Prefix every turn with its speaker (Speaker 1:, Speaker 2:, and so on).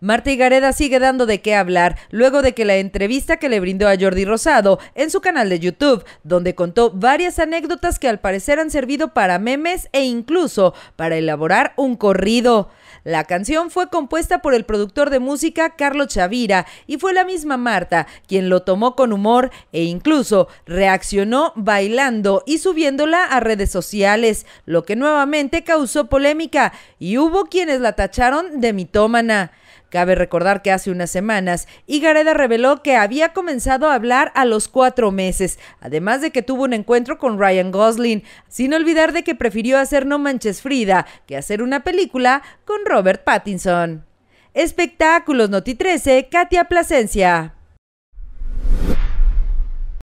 Speaker 1: Marta Gareda sigue dando de qué hablar luego de que la entrevista que le brindó a Jordi Rosado en su canal de YouTube, donde contó varias anécdotas que al parecer han servido para memes e incluso para elaborar un corrido. La canción fue compuesta por el productor de música Carlos Chavira y fue la misma Marta quien lo tomó con humor e incluso reaccionó bailando y subiéndola a redes sociales, lo que nuevamente causó polémica y hubo quienes la tacharon de mitómana. Cabe recordar que hace unas semanas, Igareda reveló que había comenzado a hablar a los cuatro meses, además de que tuvo un encuentro con Ryan Gosling, sin olvidar de que prefirió hacer No Manches Frida que hacer una película con Robert Pattinson. Espectáculos Noti 13, Katia Plasencia.